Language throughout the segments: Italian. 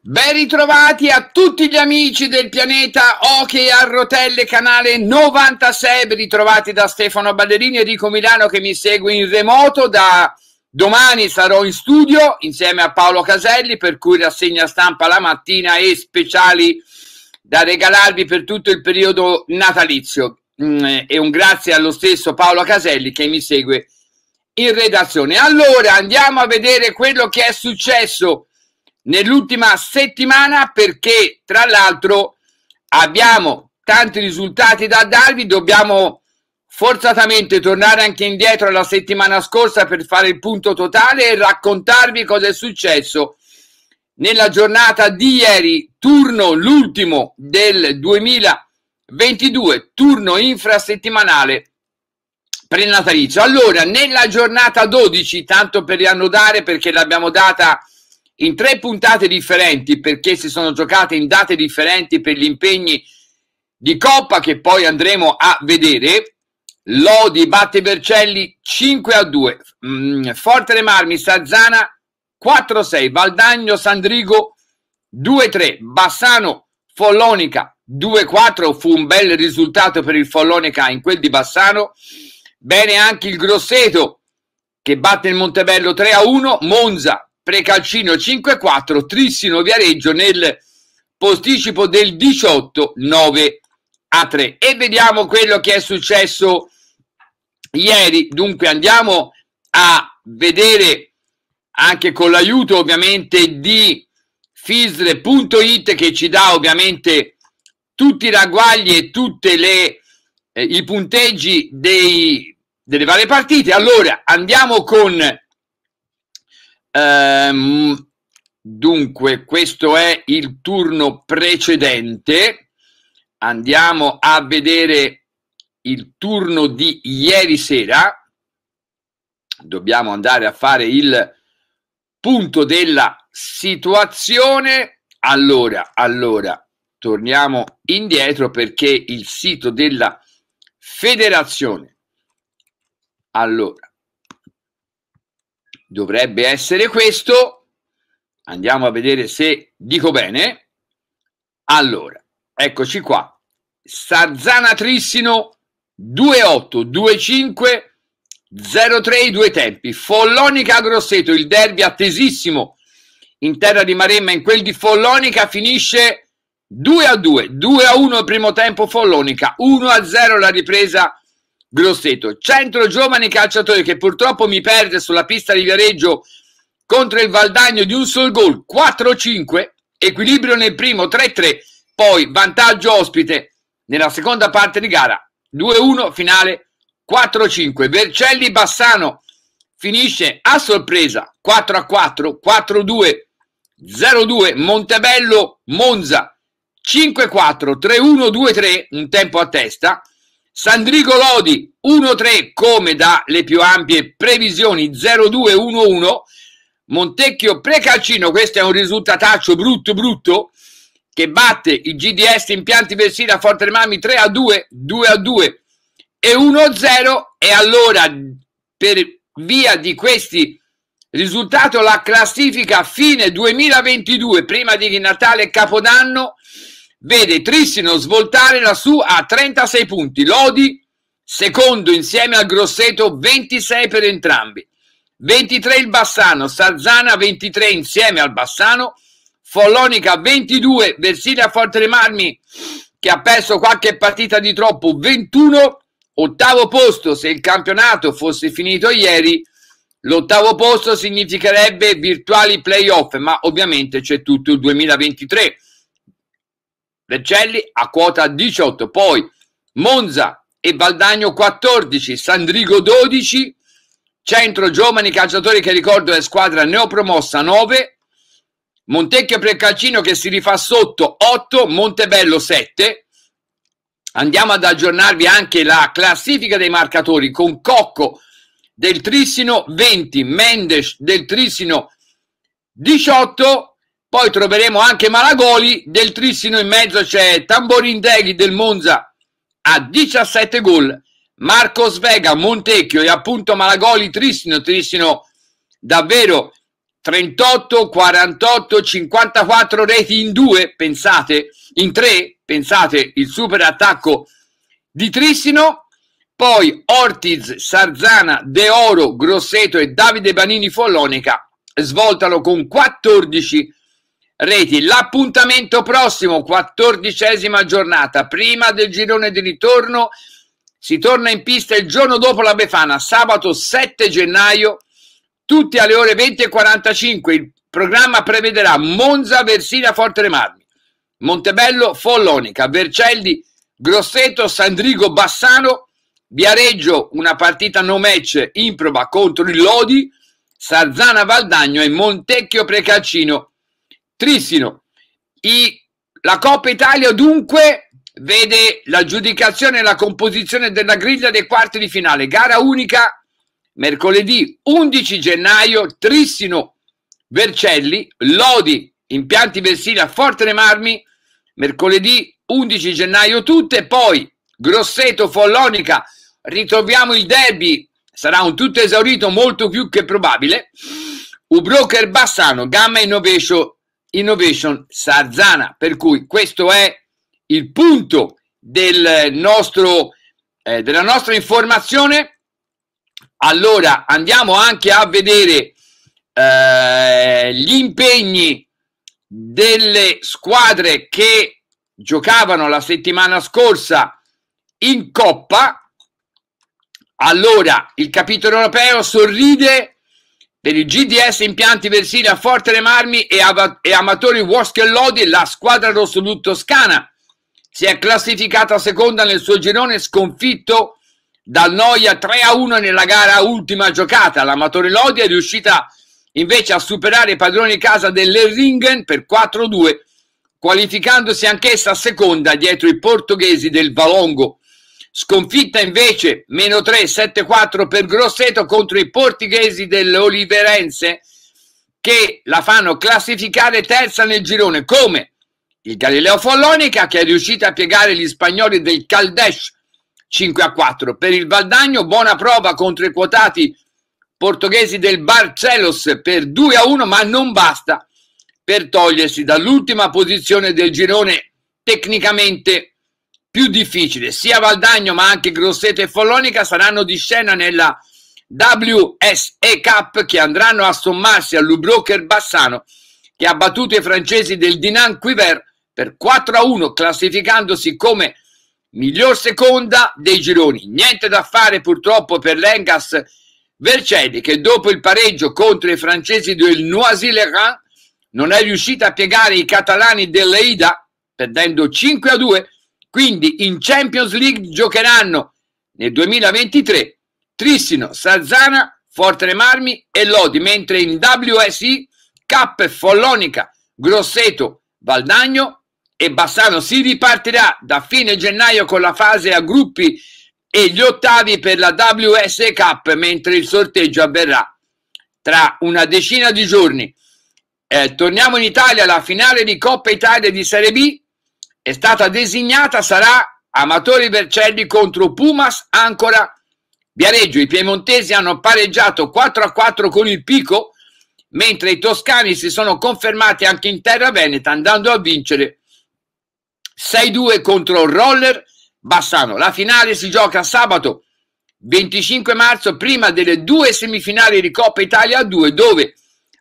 Ben ritrovati a tutti gli amici del pianeta Hockey a rotelle, canale 96, ben ritrovati da Stefano Ballerini e Enrico Milano che mi segue in remoto, da domani sarò in studio insieme a Paolo Caselli per cui rassegna stampa la mattina e speciali da regalarvi per tutto il periodo natalizio mm, eh, e un grazie allo stesso Paolo Caselli che mi segue in redazione. Allora andiamo a vedere quello che è successo nell'ultima settimana perché tra l'altro abbiamo tanti risultati da darvi, dobbiamo forzatamente tornare anche indietro alla settimana scorsa per fare il punto totale e raccontarvi cosa è successo nella giornata di ieri, turno l'ultimo del 2022, turno infrasettimanale prenatalizio. Allora, nella giornata 12, tanto per riannodare perché l'abbiamo data in tre puntate differenti perché si sono giocate in date differenti per gli impegni di Coppa che poi andremo a vedere. Lodi batte Vercelli 5 a 2, mm, Forte Le Marmi Sazzana 4 a 6, Valdagno Sandrigo 2 a 3, Bassano Follonica 2 a 4, fu un bel risultato per il Follonica in quel di Bassano, bene anche il Grosseto che batte il Montebello 3 a 1, Monza Precalcino 5-4, Trissino Viareggio nel posticipo del 18 9 3 e vediamo quello che è successo ieri dunque andiamo a vedere anche con l'aiuto ovviamente di fisre.it che ci dà ovviamente tutti i ragguagli e tutti eh, i punteggi dei, delle varie partite allora andiamo con Ehm, dunque, questo è il turno precedente. Andiamo a vedere il turno di ieri sera. Dobbiamo andare a fare il punto della situazione. Allora, allora, torniamo indietro perché il sito della federazione. Allora, dovrebbe essere questo. Andiamo a vedere se dico bene. Allora, eccoci qua. Sarzana Trissino 2825 03 i due tempi. Follonica Grosseto, il derby attesissimo in terra di Maremma, in quel di Follonica finisce 2 a 2, 2 a 1 il primo tempo Follonica, 1 a 0 la ripresa Grosseto, centro giovane calciatore che purtroppo mi perde sulla pista di Viareggio contro il Valdagno di un sol gol 4-5, equilibrio nel primo 3-3, poi vantaggio ospite nella seconda parte di gara 2-1, finale 4-5. Vercelli Bassano finisce a sorpresa 4-4, 4-2, 0-2, Montebello Monza 5-4, 3-1, 2-3, un tempo a testa. Sandrigo Lodi 1-3 come dalle più ampie previsioni 0-2-1-1 Montecchio Precalcino questo è un risultataccio brutto brutto che batte il GDS impianti Versina a Forte Mami 3-2 2-2 e 1-0 e allora per via di questi risultato la classifica fine 2022 prima di Natale e Capodanno vede Trissino svoltare lassù a 36 punti, Lodi secondo insieme al Grosseto 26 per entrambi, 23 il Bassano, Sarzana 23 insieme al Bassano, Follonica 22, Versilia Forte dei Marmi che ha perso qualche partita di troppo 21, ottavo posto se il campionato fosse finito ieri L'ottavo posto significherebbe virtuali playoff, ma ovviamente c'è tutto il 2023. Vercelli a quota 18, poi Monza e Valdagno 14, Sandrigo 12, Centro Giovani Calciatori che ricordo è squadra neopromossa 9, Montecchio Precalcino che si rifà sotto 8, Montebello 7. Andiamo ad aggiornarvi anche la classifica dei marcatori con Cocco del Trissino 20, Mendes del Trissino 18, poi troveremo anche Malagoli, del Trissino in mezzo c'è Tamborindeghi del Monza a 17 gol, Marco Svega, Montecchio e appunto Malagoli, Trissino, Trissino davvero 38, 48, 54 reti in due, pensate, in tre, pensate, il super attacco di Trissino, poi Ortiz, Sarzana, De Oro, Grosseto e Davide Banini Follonica svoltano con 14 Reti, l'appuntamento prossimo, quattordicesima giornata, prima del girone di ritorno, si torna in pista il giorno dopo la Befana, sabato 7 gennaio, tutti alle ore 20.45. Il programma prevederà Monza, Versina, Forte Remarmi, Montebello, Follonica, Vercelli, Grosseto, Sandrigo, Bassano, Viareggio, una partita no match improba contro il Lodi, Sarzana Valdagno e Montecchio Precalcino Trissino. I, la Coppa Italia dunque vede l'aggiudicazione e la composizione della griglia dei quarti di finale. Gara unica mercoledì 11 gennaio Trissino Vercelli, Lodi, impianti Versini a Forte dei Marmi, mercoledì 11 gennaio tutte, poi Grosseto, Follonica, ritroviamo il derby, sarà un tutto esaurito molto più che probabile, Ubroker Bassano, Gamma Innovation Innovation Sarzana. Per cui questo è il punto del nostro, eh, della nostra informazione. Allora andiamo anche a vedere eh, gli impegni delle squadre che giocavano la settimana scorsa in Coppa. Allora, il capitolo europeo sorride per i GDS Impianti a Forte dei Marmi e, Av- e Amatori Wasca e Lodi la squadra rossoblù toscana si è classificata seconda nel suo girone sconfitto dal Noia 3-1 nella gara ultima giocata. L'amatore Lodi è riuscita invece a superare i padroni di casa dell'Erringen per 4-2 qualificandosi anch'essa seconda dietro i portoghesi del Valongo Sconfitta invece meno 3, 7-4 per Grosseto contro i portoghesi dell'Oliverense che la fanno classificare terza nel girone come il Galileo Follonica che è riuscito a piegare gli spagnoli del Caldesh 5 a 4 per il Valdagno buona prova contro i quotati portoghesi del Barcelos per 2 a 1 ma non basta per togliersi dall'ultima posizione del girone tecnicamente più difficile. Sia Valdagno ma anche Grosseto e Follonica saranno di scena nella WSE Cup che andranno a sommarsi al Lubroker Bassano che ha battuto i francesi del Dinan Quiver per 4 a 1 classificandosi come miglior seconda dei gironi. Niente da fare purtroppo per l'Engas Vercelli che dopo il pareggio contro i francesi del Noisy-le-Rhin non è riuscita a piegare i catalani dell'Eida perdendo 5 a 2 quindi in Champions League giocheranno nel 2023 Trissino, Sarzana, Fortene Marmi e Lodi, mentre in WSI Cap Follonica, Grosseto, Valdagno e Bassano si ripartirà da fine gennaio con la fase a gruppi e gli ottavi per la WS Cup, mentre il sorteggio avverrà tra una decina di giorni. Eh, torniamo in Italia, la finale di Coppa Italia di Serie B è stata designata sarà Amatori Vercelli contro Pumas Ancora Viareggio. I piemontesi hanno pareggiato 4 a 4 con il Pico, mentre i toscani si sono confermati anche in terra veneta andando a vincere 6-2 contro Roller Bassano. La finale si gioca sabato 25 marzo, prima delle due semifinali di Coppa Italia 2, dove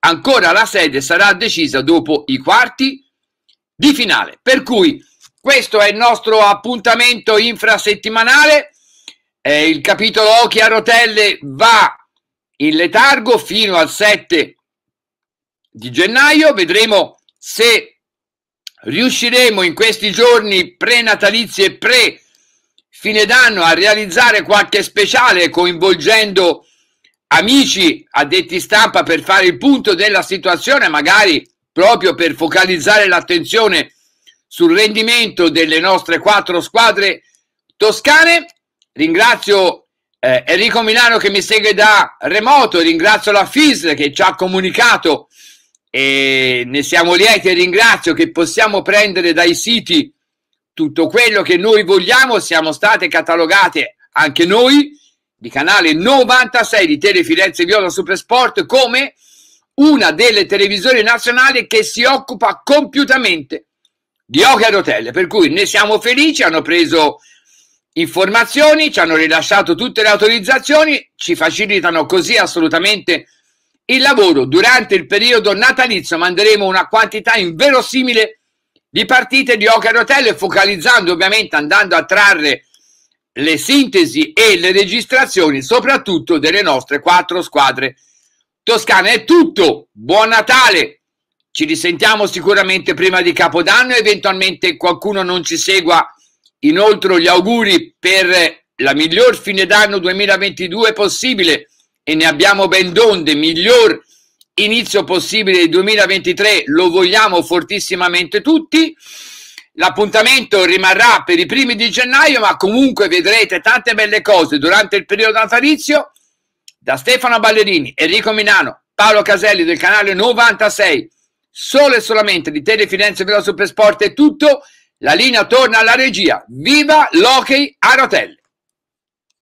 ancora la sede sarà decisa dopo i quarti di finale. Per cui questo è il nostro appuntamento infrasettimanale. Eh, il capitolo Occhi a rotelle va in letargo fino al 7 di gennaio. Vedremo se riusciremo in questi giorni pre-natalizi e pre fine d'anno a realizzare qualche speciale coinvolgendo amici addetti stampa per fare il punto della situazione, magari proprio per focalizzare l'attenzione sul rendimento delle nostre quattro squadre toscane. Ringrazio eh, Enrico Milano che mi segue da remoto, ringrazio la FIS che ci ha comunicato e ne siamo lieti e ringrazio che possiamo prendere dai siti tutto quello che noi vogliamo, siamo state catalogate anche noi di canale 96 di Tele Firenze Viola Supersport come una delle televisioni nazionali che si occupa compiutamente di Hockey Hotel, per cui ne siamo felici, hanno preso informazioni, ci hanno rilasciato tutte le autorizzazioni, ci facilitano così assolutamente il lavoro. Durante il periodo natalizio manderemo una quantità inverosimile di partite di Hockey Hotel, focalizzando ovviamente, andando a trarre le sintesi e le registrazioni, soprattutto delle nostre quattro squadre toscane. È tutto, buon Natale! Ci risentiamo sicuramente prima di Capodanno, eventualmente qualcuno non ci segua. Inoltre gli auguri per la miglior fine d'anno 2022 possibile e ne abbiamo ben donde, miglior inizio possibile del 2023, lo vogliamo fortissimamente tutti. L'appuntamento rimarrà per i primi di gennaio, ma comunque vedrete tante belle cose durante il periodo natalizio. Da Stefano Ballerini, Enrico Minano, Paolo Caselli del canale 96 solo e solamente di Telefinanze Velo Supersport è tutto. La linea torna alla regia. Viva l'hockey a rotelle!